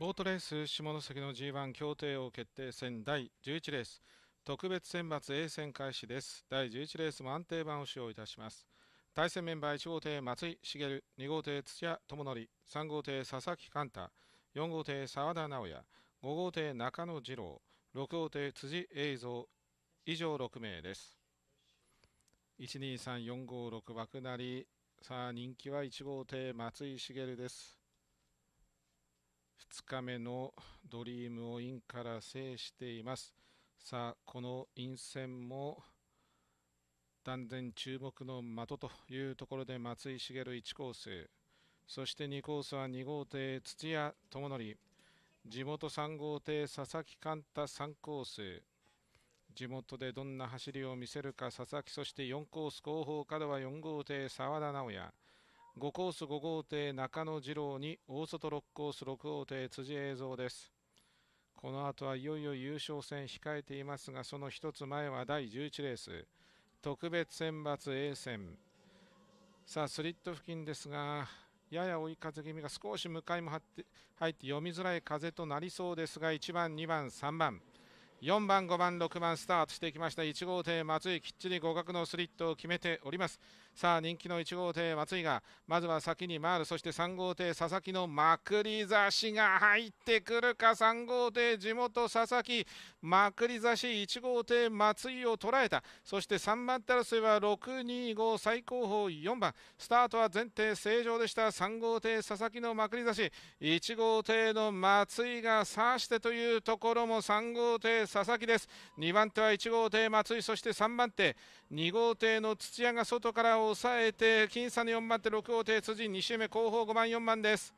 ボートレース下関の G1 協定を決定戦第11レース特別選抜 A 戦開始です第11レースも安定版を使用いたします対戦メンバー1号艇松井茂2号艇土屋智則3号艇佐々木寛太4号艇沢田直也5号艇中野次郎6号艇辻栄造、以上6名です12345 6枠なりさあ人気は1号艇松井茂です2日目のドリームをインから制していますさあこのイン戦も断然注目の的というところで松井茂1コースそして2コースは2号艇土屋智則地元3号艇佐々木寛太3コース地元でどんな走りを見せるか佐々木そして4コース後方からは4号艇澤田直也5コース5号艇中野次郎に大外6コース6号艇辻映像ですこの後はいよいよ優勝戦控えていますがその1つ前は第11レース特別選抜 A 戦さあスリット付近ですがやや追い風気味が少し向かいも入って入って読みづらい風となりそうですが1番2番3番4番5番6番スタートしてきました1号艇松井きっちり互角のスリットを決めておりますさあ人気の1号艇松井がまずは先に回るそして3号艇佐々木のまくり差しが入ってくるか3号艇地元佐々木まくり差し1号艇松井を捉えたそして3番手争いは625最高峰4番スタートは前提正常でした3号艇佐々木のまくり差し1号艇の松井が差してというところも3号艇佐々木です2番手は1号艇松井そして3番手2号艇の土屋が外から抑えて僅差の4番手6号艇辻2周目後方5番4番です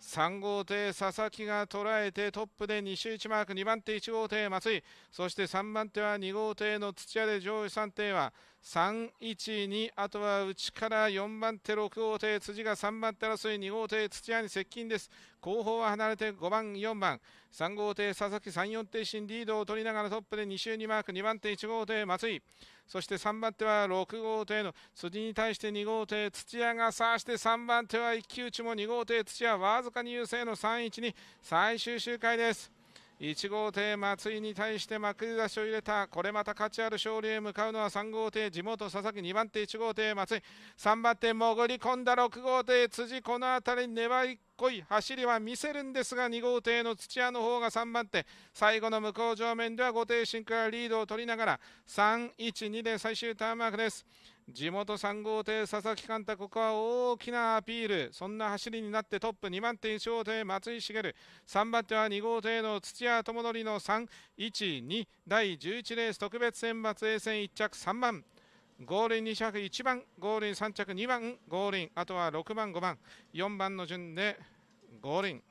3号艇佐々木が捉えてトップで2周1マーク2番手1号艇松井そして3番手は2号艇の土屋で上位3艇は312あとは内から4番手6号艇辻が3番手争い2号艇土屋に接近です後方は離れて5番4番3号艇佐々木34艇進リードを取りながらトップで2周にマーク2番手1号艇松井そして3番手は6号艇の辻に対して2号艇土屋がさして3番手は一騎打ちも2号艇土屋わずかに優勢の3 1 2最終周回です。1号艇松井に対してまくり出しを入れたこれまた価値ある勝利へ向かうのは3号艇地元佐々木2番手1号艇松井3番手潜り込んだ6号艇辻この辺り粘りこいい走りは見せるんですが2号艇の土屋の方が3番手最後の向こう上面では5艇進からリードを取りながら312で最終ターンマークです地元3号艇佐々木貫太ここは大きなアピールそんな走りになってトップ2番手1号艇松井茂3番手は2号艇の土屋智則の312第11レース特別選抜 A 戦1着3番。ゴールイン2着1番ゴールイン3着2番ゴールインあとは6番5番4番の順でゴールイン